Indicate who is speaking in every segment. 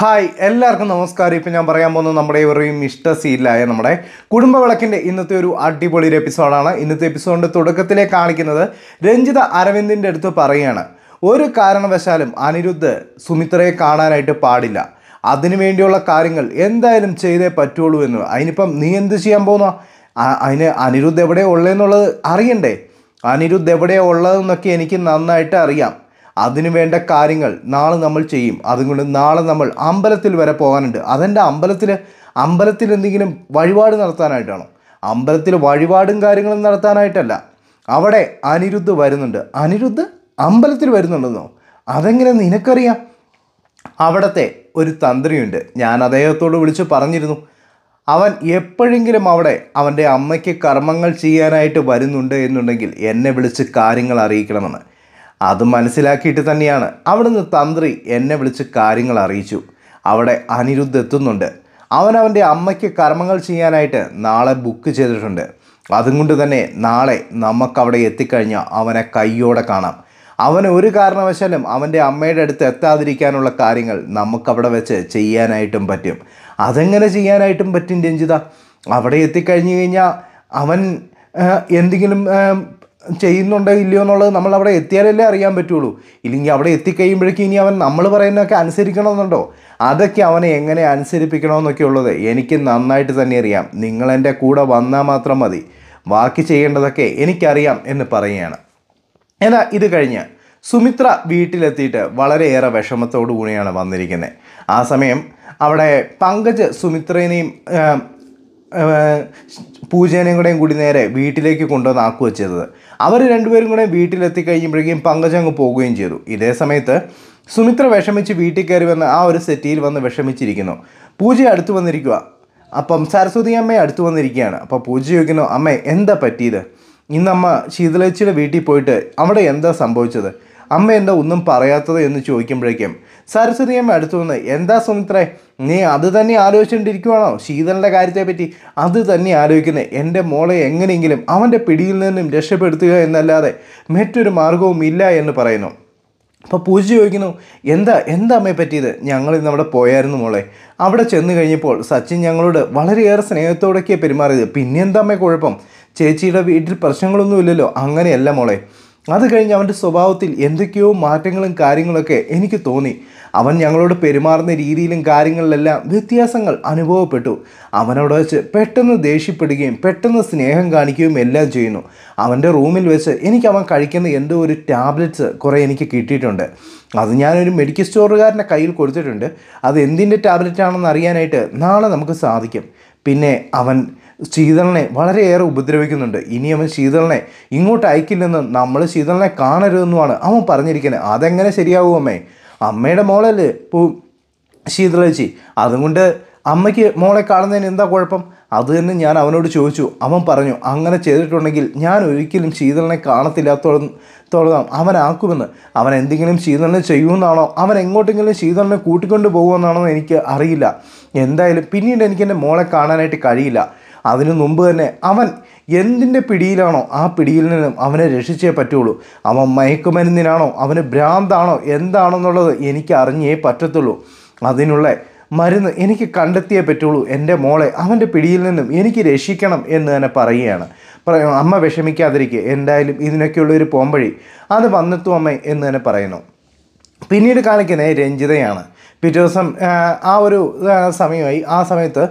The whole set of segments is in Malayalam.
Speaker 1: ഹായ് എല്ലാവർക്കും നമസ്കാരം ഇപ്പം ഞാൻ പറയാൻ പോകുന്നത് നമ്മുടെ ഇവരെയും ഇഷ്ട സീരിയലായ നമ്മുടെ കുടുംബവിളക്കിൻ്റെ ഇന്നത്തെ ഒരു അടിപൊളി ഒരു എപ്പിസോഡാണ് ഇന്നത്തെ എപ്പിസോഡിൻ്റെ തുടക്കത്തിലെ കാണിക്കുന്നത് രഞ്ജിത അരവിന്ദിൻ്റെ അടുത്ത് പറയുകയാണ് ഒരു കാരണവശാലും അനിരുദ്ധ് സുമിത്രയെ കാണാനായിട്ട് പാടില്ല അതിനു വേണ്ടിയുള്ള കാര്യങ്ങൾ എന്തായാലും ചെയ്തേ പറ്റുള്ളൂ എന്ന് അതിനിപ്പം നീ എന്ത് ചെയ്യാൻ പോകുന്ന അതിന് അനിരുദ്ധ് എവിടെയാണ് ഉള്ളതെന്നുള്ളത് അറിയണ്ടേ അനിരുദ്ധ് എവിടെയാണ് ഉള്ളതെന്നൊക്കെ എനിക്ക് നന്നായിട്ട് അറിയാം വേണ്ട കാര്യങ്ങൾ നാളെ നമ്മൾ ചെയ്യും അതുകൊണ്ട് നാളെ നമ്മൾ അമ്പലത്തിൽ വരെ പോകാനുണ്ട് അതെൻ്റെ അമ്പലത്തിൽ അമ്പലത്തിൽ എന്തെങ്കിലും വഴിപാട് നടത്താനായിട്ടാണോ അമ്പലത്തിൽ വഴിപാടും കാര്യങ്ങളും നടത്താനായിട്ടല്ല അവിടെ അനിരുദ്ധ് വരുന്നുണ്ട് അനിരുദ്ധ് അമ്പലത്തിൽ വരുന്നുണ്ടെന്നോ അതെങ്ങനെ നിനക്കറിയാം അവിടത്തെ ഒരു തന്ത്രിയുണ്ട് ഞാൻ അദ്ദേഹത്തോട് വിളിച്ച് പറഞ്ഞിരുന്നു അവൻ എപ്പോഴെങ്കിലും അവിടെ അവൻ്റെ അമ്മയ്ക്ക് കർമ്മങ്ങൾ ചെയ്യാനായിട്ട് വരുന്നുണ്ട് എന്നുണ്ടെങ്കിൽ എന്നെ വിളിച്ച് കാര്യങ്ങൾ അറിയിക്കണമെന്ന് അത് മനസ്സിലാക്കിയിട്ട് തന്നെയാണ് അവിടുന്ന് തന്ത്രി എന്നെ വിളിച്ച് കാര്യങ്ങൾ അറിയിച്ചു അവിടെ അനിരുദ്ധ് എത്തുന്നുണ്ട് അവൻ അവൻ്റെ അമ്മയ്ക്ക് കർമ്മങ്ങൾ ചെയ്യാനായിട്ട് നാളെ ബുക്ക് ചെയ്തിട്ടുണ്ട് അതുകൊണ്ട് തന്നെ നാളെ നമുക്കവിടെ എത്തിക്കഴിഞ്ഞാൽ അവനെ കയ്യോടെ കാണാം അവൻ ഒരു കാരണവശാലും അവൻ്റെ അമ്മയുടെ അടുത്ത് എത്താതിരിക്കാനുള്ള കാര്യങ്ങൾ നമുക്കവിടെ വെച്ച് ചെയ്യാനായിട്ടും പറ്റും അതെങ്ങനെ ചെയ്യാനായിട്ടും പറ്റും രഞ്ജിത അവിടെ എത്തിക്കഴിഞ്ഞു കഴിഞ്ഞാൽ അവൻ എന്തെങ്കിലും ചെയ്യുന്നുണ്ടോ ഇല്ലയോ എന്നുള്ളത് നമ്മൾ അവിടെ എത്തിയാലല്ലേ അറിയാൻ പറ്റുള്ളൂ ഇല്ലെങ്കിൽ അവിടെ എത്തിക്കഴിയുമ്പോഴേക്കും ഇനി അവൻ നമ്മൾ പറയുന്നതൊക്കെ അനുസരിക്കണമെന്നുണ്ടോ അതൊക്കെ അവനെ എങ്ങനെ അനുസരിപ്പിക്കണമെന്നൊക്കെ ഉള്ളത് എനിക്ക് നന്നായിട്ട് തന്നെ അറിയാം നിങ്ങൾ എൻ്റെ കൂടെ വന്നാൽ മാത്രം മതി ബാക്കി ചെയ്യേണ്ടതൊക്കെ എനിക്കറിയാം എന്ന് പറയുകയാണ് എന്നാൽ ഇത് കഴിഞ്ഞ് സുമിത്ര വീട്ടിലെത്തിയിട്ട് വളരെയേറെ വിഷമത്തോടു കൂടിയാണ് വന്നിരിക്കുന്നത് ആ സമയം അവിടെ പങ്കജ് സുമിത്രേനെയും പൂജേനയും കൂടെയും കൂടി നേരെ വീട്ടിലേക്ക് കൊണ്ടുവന്ന് ആക്കു വെച്ചത് അവർ രണ്ടുപേരും കൂടെ വീട്ടിലെത്തി കഴിയുമ്പോഴേക്കും പങ്കജങ്ങ് പോവുകയും ചെയ്തു ഇതേ സമയത്ത് സുമിത്ര വിഷമിച്ച് വീട്ടിൽ കയറി വന്ന് ആ ഒരു സെറ്റിയിൽ വന്ന് വിഷമിച്ചിരിക്കുന്നു പൂജ അടുത്ത് വന്നിരിക്കുക അപ്പം സരസ്വതി അമ്മ അടുത്ത് വന്നിരിക്കുകയാണ് അപ്പോൾ പൂജ ചോദിക്കുന്നു അമ്മേ എന്താ പറ്റിയത് ഇന്നമ്മ ശീതളച്ചിയുടെ വീട്ടിൽ പോയിട്ട് അവിടെ എന്താ സംഭവിച്ചത് അമ്മ എന്താ ഒന്നും പറയാത്തത് എന്ന് ചോദിക്കുമ്പോഴേക്കും അമ്മ അടുത്തു നിന്ന് എന്താ സുമിത്രേ നീ അത് തന്നെ ആലോചിച്ചുകൊണ്ടിരിക്കുവാണോ ശീതലിൻ്റെ കാര്യത്തെപ്പറ്റി അത് തന്നെ ആലോചിക്കുന്നത് എൻ്റെ മോളെ എങ്ങനെയെങ്കിലും അവൻ്റെ പിടിയിൽ നിന്നും രക്ഷപ്പെടുത്തുക എന്നല്ലാതെ മറ്റൊരു മാർഗവും ഇല്ല എന്ന് പറയുന്നു അപ്പോൾ പൂജ ചോദിക്കുന്നു എന്താ എന്താ അമ്മയെ പറ്റിയത് ഞങ്ങൾ ഇന്ന് അവിടെ പോയായിരുന്നു മോളെ അവിടെ ചെന്ന് കഴിഞ്ഞപ്പോൾ സച്ചിൻ ഞങ്ങളോട് വളരെയേറെ സ്നേഹത്തോടൊക്കെയാണ് പെരുമാറിയത് പിന്നെന്താ അമ്മയെ കുഴപ്പം ചേച്ചിയുടെ വീട്ടിൽ പ്രശ്നങ്ങളൊന്നുമില്ലല്ലോ അങ്ങനെയല്ല മോളെ അത് കഴിഞ്ഞ് അവൻ്റെ സ്വഭാവത്തിൽ എന്തൊക്കെയോ മാറ്റങ്ങളും കാര്യങ്ങളൊക്കെ എനിക്ക് തോന്നി അവൻ ഞങ്ങളോട് പെരുമാറുന്ന രീതിയിലും കാര്യങ്ങളിലെല്ലാം വ്യത്യാസങ്ങൾ അനുഭവപ്പെട്ടു അവനോട് വെച്ച് പെട്ടെന്ന് ദേഷ്യപ്പെടുകയും പെട്ടെന്ന് സ്നേഹം കാണിക്കുകയും എല്ലാം ചെയ്യുന്നു അവൻ്റെ റൂമിൽ വെച്ച് എനിക്ക് അവൻ കഴിക്കുന്ന എന്തോ ഒരു ടാബ്ലറ്റ്സ് കുറേ എനിക്ക് കിട്ടിയിട്ടുണ്ട് അത് ഞാനൊരു മെഡിക്കൽ സ്റ്റോറുകാരൻ്റെ കയ്യിൽ കൊടുത്തിട്ടുണ്ട് അത് എന്തിൻ്റെ ടാബ്ലറ്റ് ആണെന്ന് അറിയാനായിട്ട് നാളെ നമുക്ക് സാധിക്കും പിന്നെ അവൻ ശീതളനെ വളരെയേറെ ഉപദ്രവിക്കുന്നുണ്ട് ഇനി അവൻ ശീതളനെ ഇങ്ങോട്ട് അയക്കില്ലെന്നും നമ്മൾ ശീതളനെ കാണരുതെന്നുമാണ് അവൻ പറഞ്ഞിരിക്കുന്നത് അതെങ്ങനെ ശരിയാവും അമ്മേ അമ്മയുടെ മോളല്ലേ പൂ ശീതളച്ചി അതുകൊണ്ട് അമ്മയ്ക്ക് മോളെ കാണുന്നതിന് എന്താ കുഴപ്പം അത് തന്നെ ഞാൻ അവനോട് ചോദിച്ചു അവൻ പറഞ്ഞു അങ്ങനെ ചെയ്തിട്ടുണ്ടെങ്കിൽ ഞാൻ ഒരിക്കലും ശീതളനെ കാണത്തില്ലാത്തോളം തോളതാം അവനാക്കുമെന്ന് അവൻ എന്തെങ്കിലും ശീതളനെ ചെയ്യുമെന്നാണോ അവൻ എങ്ങോട്ടെങ്കിലും ശീതളനെ കൂട്ടിക്കൊണ്ട് പോകുമെന്നാണോ എനിക്ക് അറിയില്ല എന്തായാലും പിന്നീട് എനിക്ക് എൻ്റെ മോളെ കാണാനായിട്ട് കഴിയില്ല അതിനു മുമ്പ് തന്നെ അവൻ എന്തിൻ്റെ പിടിയിലാണോ ആ പിടിയിൽ നിന്നും അവനെ രക്ഷിച്ചേ പറ്റുള്ളൂ അവൻ മയക്കുമരുന്നിനാണോ അവന് ഭ്രാന്താണോ എന്താണെന്നുള്ളത് എനിക്ക് അറിഞ്ഞേ പറ്റത്തുള്ളൂ അതിനുള്ള മരുന്ന് എനിക്ക് കണ്ടെത്തിയേ പറ്റുള്ളൂ എൻ്റെ മോളെ അവൻ്റെ പിടിയിൽ നിന്നും എനിക്ക് രക്ഷിക്കണം എന്ന് തന്നെ പറയുകയാണ് അമ്മ വിഷമിക്കാതിരിക്കുക എന്തായാലും ഇതിനൊക്കെയുള്ളൊരു പോംവഴി അത് വന്നെത്തും അമ്മ എന്ന് തന്നെ പറയുന്നു പിന്നീട് കാണിക്കുന്നത് രഞ്ജിതയാണ് പിറ്റേ ദിവസം ആ ഒരു സമയമായി ആ സമയത്ത്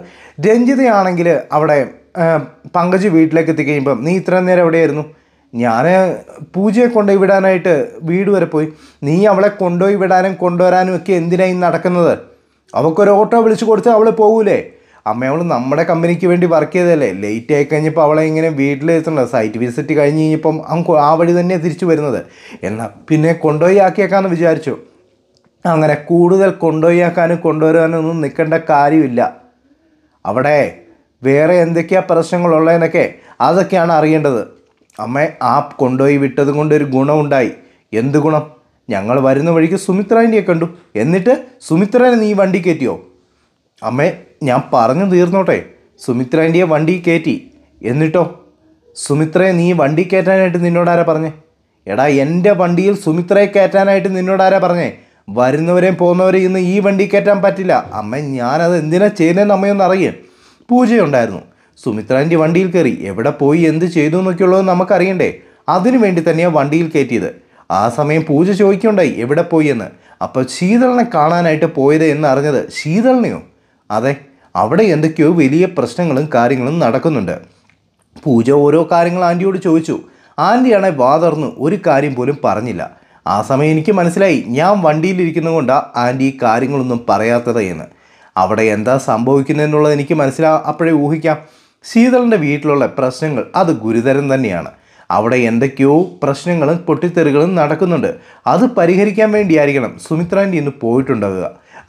Speaker 1: രഞ്ജിതയാണെങ്കിൽ അവിടെ പങ്കജ് വീട്ടിലേക്ക് എത്തിക്കഴിയുമ്പം നീ ഇത്രയും നേരം എവിടെയായിരുന്നു ഞാൻ പൂജയെ കൊണ്ടുപോയി വിടാനായിട്ട് വീട് വരെ പോയി നീ അവളെ കൊണ്ടുപോയി വിടാനും കൊണ്ടുവരാനും ഒക്കെ എന്തിനായി നടക്കുന്നത് അവൾക്കൊരു ഓട്ടോ വിളിച്ചു കൊടുത്താൽ അവൾ പോകൂലേ അമ്മ അവൾ നമ്മുടെ കമ്പനിക്ക് വേണ്ടി വർക്ക് ചെയ്തതല്ലേ ലേറ്റ് ആയി കഴിഞ്ഞപ്പോൾ അവളെ ഇങ്ങനെ വീട്ടിൽ എത്തണ്ട സൈറ്റ് വിസിറ്റ് കഴിഞ്ഞ് കഴിഞ്ഞപ്പം ആ വഴി തന്നെ തിരിച്ചു വരുന്നത് എന്നാൽ പിന്നെ കൊണ്ടുപോയി ആക്കിയേക്കാമെന്ന് വിചാരിച്ചു അങ്ങനെ കൂടുതൽ കൊണ്ടുപോയാക്കാനും കൊണ്ടുവരാനും ഒന്നും നിൽക്കേണ്ട കാര്യമില്ല അവിടെ വേറെ എന്തൊക്കെയാണ് പ്രശ്നങ്ങളുള്ളതെന്നൊക്കെ അതൊക്കെയാണ് അറിയേണ്ടത് അമ്മ ആ കൊണ്ടുപോയി വിട്ടത് കൊണ്ടൊരു ഗുണമുണ്ടായി എന്ത് ഗുണം ഞങ്ങൾ വരുന്ന വഴിക്ക് സുമിത്രേൻ്റെ കണ്ടു എന്നിട്ട് സുമിത്രാനെ നീ വണ്ടി കയറ്റിയോ അമ്മേ ഞാൻ പറഞ്ഞു തീർന്നോട്ടെ സുമിത്രേൻ്റെ വണ്ടി കയറ്റി എന്നിട്ടോ സുമിത്രയെ നീ വണ്ടി കയറ്റാനായിട്ട് നിന്നോടാരാ പറഞ്ഞേ എടാ എൻ്റെ വണ്ടിയിൽ സുമിത്രയെ കയറ്റാനായിട്ട് നിന്നോടാരാ പറഞ്ഞേ വരുന്നവരെയും പോകുന്നവരെയും ഇന്ന് ഈ വണ്ടി കയറ്റാൻ പറ്റില്ല അമ്മ ഞാനത് എന്തിനാ ചെയ്യുന്നതെന്ന് അമ്മയൊന്ന് അറിയേ പൂജയുണ്ടായിരുന്നു സുമിത്രാൻ്റെ വണ്ടിയിൽ കയറി എവിടെ പോയി എന്ത് ചെയ്തു എന്നൊക്കെയുള്ളത് നമുക്കറിയണ്ടേ അതിനു വേണ്ടി തന്നെയാണ് വണ്ടിയിൽ കയറ്റിയത് ആ സമയം പൂജ ചോദിക്കുണ്ടായി എവിടെ പോയി എന്ന് അപ്പോൾ ശീതളനെ കാണാനായിട്ട് പോയത് എന്ന് അറിഞ്ഞത് ശീതളിനെയോ അതെ അവിടെ എന്തൊക്കെയോ വലിയ പ്രശ്നങ്ങളും കാര്യങ്ങളും നടക്കുന്നുണ്ട് പൂജ ഓരോ കാര്യങ്ങൾ ആൻറ്റിയോട് ചോദിച്ചു ആൻറ്റിയാണെ വാതർന്ന് ഒരു കാര്യം പോലും പറഞ്ഞില്ല ആ സമയം എനിക്ക് മനസ്സിലായി ഞാൻ വണ്ടിയിലിരിക്കുന്നത് കൊണ്ടാണ് ആൻറ്റി കാര്യങ്ങളൊന്നും പറയാത്തത് എന്ന് അവിടെ എന്താ സംഭവിക്കുന്നതെന്നുള്ളത് എനിക്ക് മനസ്സിലാ അപ്പോഴേ ഊഹിക്കാം ശീതളൻ്റെ വീട്ടിലുള്ള പ്രശ്നങ്ങൾ അത് ഗുരുതരം തന്നെയാണ് അവിടെ എന്തൊക്കെയോ പ്രശ്നങ്ങളും പൊട്ടിത്തെറികളും നടക്കുന്നുണ്ട് അത് പരിഹരിക്കാൻ വേണ്ടിയായിരിക്കണം സുമിത്രാൻ്റെ ഇന്ന് പോയിട്ടുണ്ടാകുക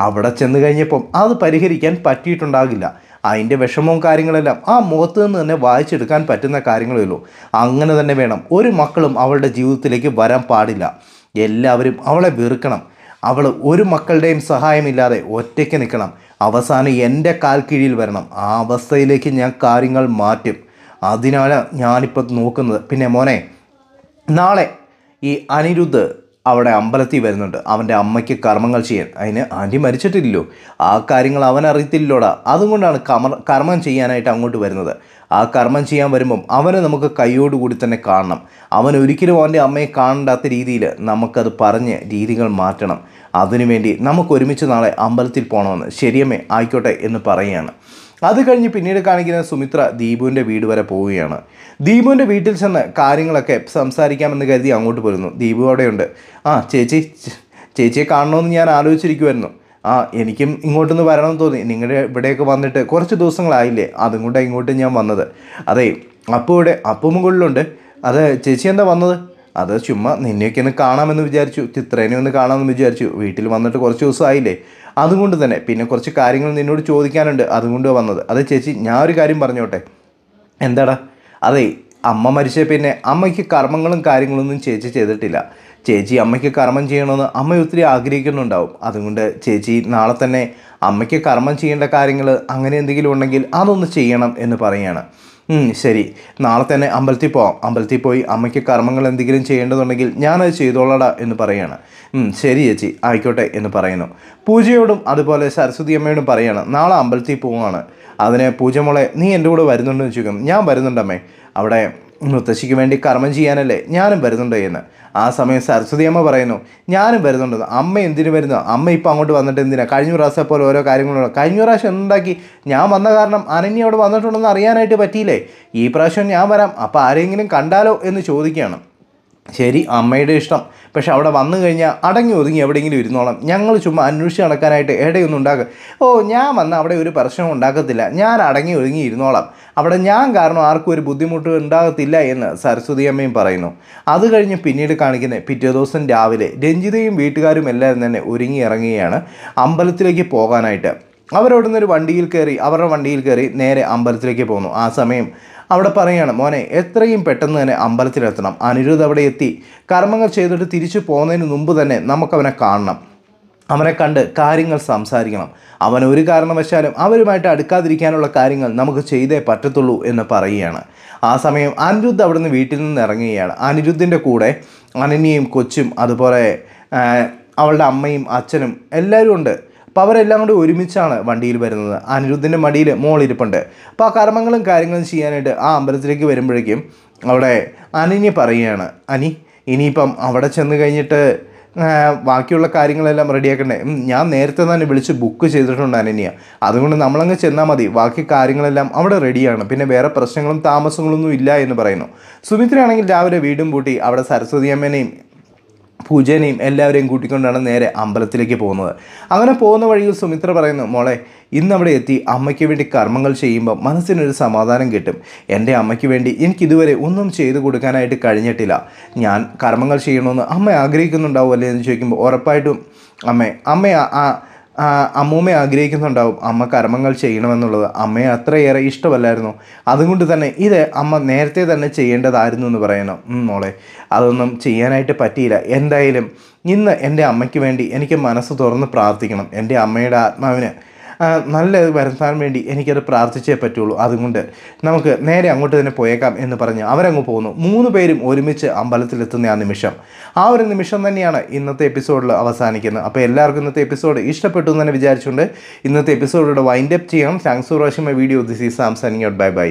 Speaker 1: അവിടെ ചെന്ന് കഴിഞ്ഞപ്പം അത് പരിഹരിക്കാൻ പറ്റിയിട്ടുണ്ടാകില്ല അതിൻ്റെ വിഷമവും കാര്യങ്ങളെല്ലാം ആ മുഖത്ത് നിന്ന് തന്നെ വായിച്ചെടുക്കാൻ പറ്റുന്ന കാര്യങ്ങളേ ഉള്ളൂ അങ്ങനെ തന്നെ വേണം ഒരു മക്കളും അവളുടെ ജീവിതത്തിലേക്ക് വരാൻ പാടില്ല എല്ലാവരും അവളെ വെറുക്കണം അവൾ ഒരു മക്കളുടെയും സഹായമില്ലാതെ ഒറ്റയ്ക്ക് നിൽക്കണം അവസാനം എൻ്റെ കാൽ കീഴിൽ വരണം ആ അവസ്ഥയിലേക്ക് ഞാൻ കാര്യങ്ങൾ മാറ്റും അതിനാണ് ഞാനിപ്പോൾ നോക്കുന്നത് പിന്നെ മോനെ നാളെ ഈ അനിരുദ്ധ് അവിടെ അമ്പലത്തിൽ വരുന്നുണ്ട് അവൻ്റെ അമ്മയ്ക്ക് കർമ്മങ്ങൾ ചെയ്യാൻ അതിന് ആൻറ്റി മരിച്ചിട്ടില്ലല്ലോ ആ കാര്യങ്ങൾ അവൻ അറിയത്തില്ലോടാ അതുകൊണ്ടാണ് കമർ കർമ്മം ചെയ്യാനായിട്ട് അങ്ങോട്ട് വരുന്നത് ആ കർമ്മം ചെയ്യാൻ വരുമ്പം അവനെ നമുക്ക് കൈയോടുകൂടി തന്നെ കാണണം അവൻ ഒരിക്കലും അവൻ്റെ അമ്മയെ കാണണ്ടാത്ത രീതിയിൽ നമുക്കത് പറഞ്ഞ് രീതികൾ മാറ്റണം അതിനുവേണ്ടി നമുക്ക് ഒരുമിച്ച് നാളെ അമ്പലത്തിൽ പോകണമെന്ന് ശരിയമ്മേ ആയിക്കോട്ടെ എന്ന് പറയുകയാണ് അത് കഴിഞ്ഞ് പിന്നീട് കാണിക്കുന്ന സുമിത്ര ദീപുവിൻ്റെ വീട് വരെ പോവുകയാണ് ദീപുവിൻ്റെ വീട്ടിൽ ചെന്ന് കാര്യങ്ങളൊക്കെ സംസാരിക്കാമെന്ന് കരുതി അങ്ങോട്ട് പോരുന്നു ദീപു അവിടെയുണ്ട് ആ ചേച്ചി ചേച്ചിയെ കാണണമെന്ന് ഞാൻ ആലോചിച്ചിരിക്കുമായിരുന്നു ആ എനിക്കും ഇങ്ങോട്ടൊന്ന് എന്ന് തോന്നി നിങ്ങളുടെ ഇവിടെയൊക്കെ വന്നിട്ട് കുറച്ച് ദിവസങ്ങളായില്ലേ അതും കൂടെ ഇങ്ങോട്ട് ഞാൻ വന്നത് അതെ അപ്പൂടെ അപ്പു മുകളിലുണ്ട് അത് ചേച്ചി എന്താ വന്നത് അത് ചുമ്മാ നിന്നെയൊക്കെ ഒന്ന് കാണാമെന്ന് വിചാരിച്ചു ചിത്രേനെ ഒന്ന് കാണാമെന്ന് വിചാരിച്ചു വീട്ടിൽ വന്നിട്ട് കുറച്ച് ദിവസമായില്ലേ അതുകൊണ്ട് തന്നെ പിന്നെ കുറച്ച് കാര്യങ്ങൾ നിന്നോട് ചോദിക്കാനുണ്ട് അതുകൊണ്ട് വന്നത് അതെ ചേച്ചി ഞാൻ ഒരു കാര്യം പറഞ്ഞോട്ടെ എന്താടാ അതെ അമ്മ മരിച്ച പിന്നെ അമ്മയ്ക്ക് കർമ്മങ്ങളും കാര്യങ്ങളൊന്നും ചേച്ചി ചെയ്തിട്ടില്ല ചേച്ചി അമ്മയ്ക്ക് കർമ്മം ചെയ്യണമെന്ന് അമ്മ ഒത്തിരി ആഗ്രഹിക്കുന്നുണ്ടാവും അതുകൊണ്ട് ചേച്ചി നാളെ തന്നെ അമ്മയ്ക്ക് കർമ്മം ചെയ്യേണ്ട കാര്യങ്ങൾ അങ്ങനെ എന്തെങ്കിലും ഉണ്ടെങ്കിൽ അതൊന്ന് ചെയ്യണം എന്ന് പറയുകയാണ് ശരി നാളെ തന്നെ അമ്പലത്തിൽ പോവാം അമ്പലത്തിൽ പോയി അമ്മയ്ക്ക് കർമ്മങ്ങൾ എന്തെങ്കിലും ചെയ്യേണ്ടതുണ്ടെങ്കിൽ ഞാനത് ചെയ്തോളടാ എന്ന് പറയാണ് ശരി ചേച്ചി ആയിക്കോട്ടെ എന്ന് പറയുന്നു പൂജയോടും അതുപോലെ സരസ്വതി അമ്മയോടും പറയാണ് നാളെ അമ്പലത്തിൽ പോവാണ് അതിനെ പൂജമോളെ നീ എൻ്റെ കൂടെ വരുന്നുണ്ടെന്ന് ചോദിക്കും ഞാൻ വരുന്നുണ്ടമ്മേ അവിടെ മുത്തശ്ശിക്ക് വേണ്ടി കർമ്മം ചെയ്യാനല്ലേ ഞാനും വരുന്നുണ്ടോ എന്ന് ആ സമയം സരസ്വതി അമ്മ പറയുന്നു ഞാനും വരുന്നുണ്ട് അമ്മ എന്തിനു വരുന്നു അമ്മ ഇപ്പോൾ അങ്ങോട്ട് വന്നിട്ട് എന്തിനാ കഴിഞ്ഞ പ്രാവശ്യം പോലെ ഓരോ കാര്യങ്ങളുണ്ട് കഴിഞ്ഞ പ്രാവശ്യം ഉണ്ടാക്കി ഞാൻ വന്ന കാരണം അനന്യ അവിടെ വന്നിട്ടുണ്ടെന്ന് അറിയാനായിട്ട് പറ്റിയില്ലേ ഈ പ്രാവശ്യം ഞാൻ വരാം അപ്പോൾ ആരെങ്കിലും കണ്ടാലോ എന്ന് ചോദിക്കുകയാണ് ശരി അമ്മയുടെ ഇഷ്ടം പക്ഷെ അവിടെ വന്നു കഴിഞ്ഞാൽ അടങ്ങി ഒതുങ്ങി എവിടെയെങ്കിലും ഇരുന്നോളാം ഞങ്ങൾ ചുമ്മാ അന്വേഷിച്ച് നടക്കാനായിട്ട് എവിടെയൊന്നും ഉണ്ടാക്കും ഓ ഞാൻ വന്ന് അവിടെ ഒരു പ്രശ്നം ഉണ്ടാക്കത്തില്ല ഞാൻ അടങ്ങി ഒതുങ്ങി ഇരുന്നോളാം അവിടെ ഞാൻ കാരണം ആർക്കും ഒരു ബുദ്ധിമുട്ട് ഉണ്ടാകത്തില്ല എന്ന് സരസ്വതി അമ്മയും പറയുന്നു അത് കഴിഞ്ഞ് പിന്നീട് കാണിക്കുന്ന പിറ്റേ ദിവസം രാവിലെ രഞ്ജിതയും വീട്ടുകാരും എല്ലാവരും തന്നെ ഒരുങ്ങി ഇറങ്ങുകയാണ് അമ്പലത്തിലേക്ക് പോകാനായിട്ട് അവരവിടുന്ന് ഒരു വണ്ടിയിൽ കയറി അവരുടെ വണ്ടിയിൽ കയറി നേരെ അമ്പലത്തിലേക്ക് പോകുന്നു ആ സമയം അവിടെ പറയുകയാണ് മോനെ എത്രയും പെട്ടെന്ന് തന്നെ അമ്പലത്തിലെത്തണം അനിരുദ്ധ് അവിടെ എത്തി കർമ്മങ്ങൾ ചെയ്തിട്ട് തിരിച്ചു പോകുന്നതിന് മുമ്പ് തന്നെ നമുക്കവനെ കാണണം അവനെ കണ്ട് കാര്യങ്ങൾ സംസാരിക്കണം അവൻ ഒരു കാരണവശാലും അവരുമായിട്ട് അടുക്കാതിരിക്കാനുള്ള കാര്യങ്ങൾ നമുക്ക് ചെയ്തേ പറ്റത്തുള്ളൂ എന്ന് പറയുകയാണ് ആ സമയം അനിരുദ്ധ് അവിടുന്ന് വീട്ടിൽ നിന്ന് ഇറങ്ങുകയാണ് അനിരുദ്ധിൻ്റെ കൂടെ അനന്യയും കൊച്ചും അതുപോലെ അവളുടെ അമ്മയും അച്ഛനും എല്ലാവരും ഉണ്ട് അപ്പോൾ അവരെല്ലാം കൂടി ഒരുമിച്ചാണ് വണ്ടിയിൽ വരുന്നത് അനിരുദ്ധിൻ്റെ മടിയിൽ മോളിരിപ്പുണ്ട് അപ്പോൾ ആ കർമ്മങ്ങളും കാര്യങ്ങളും ചെയ്യാനായിട്ട് ആ അമ്പലത്തിലേക്ക് വരുമ്പോഴേക്കും അവിടെ അനിനെ പറയുകയാണ് അനി ഇനിയിപ്പം അവിടെ ചെന്ന് കഴിഞ്ഞിട്ട് ബാക്കിയുള്ള കാര്യങ്ങളെല്ലാം റെഡിയാക്കണ്ടേ ഞാൻ നേരത്തെ തന്നെ വിളിച്ച് ബുക്ക് ചെയ്തിട്ടുണ്ട് അനന്യ അതുകൊണ്ട് നമ്മളങ്ങ് ചെന്നാൽ മതി ബാക്കി കാര്യങ്ങളെല്ലാം അവിടെ റെഡിയാണ് പിന്നെ വേറെ പ്രശ്നങ്ങളും താമസങ്ങളൊന്നും ഇല്ല എന്ന് പറയുന്നു സുമിത്രയാണെങ്കിൽ രാവിലെ വീടും പൂട്ടി അവിടെ സരസ്വതി അമ്മേനെയും പൂജനെയും എല്ലാവരെയും കൂട്ടിക്കൊണ്ടാണ് നേരെ അമ്പലത്തിലേക്ക് പോകുന്നത് അങ്ങനെ പോകുന്ന വഴിയിൽ സുമിത്ര പറയുന്നു മോളെ ഇന്ന് അവിടെ എത്തി അമ്മയ്ക്ക് വേണ്ടി കർമ്മങ്ങൾ ചെയ്യുമ്പോൾ മനസ്സിനൊരു സമാധാനം കിട്ടും എൻ്റെ അമ്മയ്ക്ക് വേണ്ടി എനിക്കിതുവരെ ഒന്നും ചെയ്തു കൊടുക്കാനായിട്ട് കഴിഞ്ഞിട്ടില്ല ഞാൻ കർമ്മങ്ങൾ ചെയ്യണമെന്ന് അമ്മ ആഗ്രഹിക്കുന്നുണ്ടാവുമല്ലേ എന്ന് ചോദിക്കുമ്പോൾ ഉറപ്പായിട്ടും അമ്മ അമ്മ ആ അമ്മൂമ്മ ആഗ്രഹിക്കുന്നുണ്ടാവും അമ്മ കർമ്മങ്ങൾ ചെയ്യണമെന്നുള്ളത് അമ്മയെ അത്രയേറെ ഇഷ്ടമല്ലായിരുന്നു അതുകൊണ്ട് തന്നെ ഇത് അമ്മ നേരത്തെ തന്നെ ചെയ്യേണ്ടതായിരുന്നു എന്ന് പറയണം മോളെ അതൊന്നും ചെയ്യാനായിട്ട് പറ്റിയില്ല എന്തായാലും ഇന്ന് എൻ്റെ അമ്മയ്ക്ക് വേണ്ടി എനിക്ക് മനസ്സ് തുറന്ന് പ്രാർത്ഥിക്കണം എൻ്റെ അമ്മയുടെ ആത്മാവിന് നല്ലത് വരുത്താൻ വേണ്ടി എനിക്കത് പ്രാർത്ഥിച്ചേ പറ്റുള്ളൂ അതുകൊണ്ട് നമുക്ക് നേരെ അങ്ങോട്ട് തന്നെ പോയേക്കാം എന്ന് പറഞ്ഞ് അവരങ്ങ് പോകുന്നു മൂന്ന് പേരും ഒരുമിച്ച് അമ്പലത്തിലെത്തുന്ന ആ നിമിഷം ആ ഒരു നിമിഷം തന്നെയാണ് ഇന്നത്തെ എപ്പിസോഡിൽ അവസാനിക്കുന്നത് അപ്പോൾ എല്ലാവർക്കും ഇന്നത്തെ എപ്പിസോഡ് ഇഷ്ടപ്പെട്ടു എന്ന് തന്നെ വിചാരിച്ചുകൊണ്ട് ഇന്നത്തെ എപ്പിസോഡിലൂടെ വൈൻഡപ്പ് ചെയ്യാം thanks for watching my video this is Samsung out bye by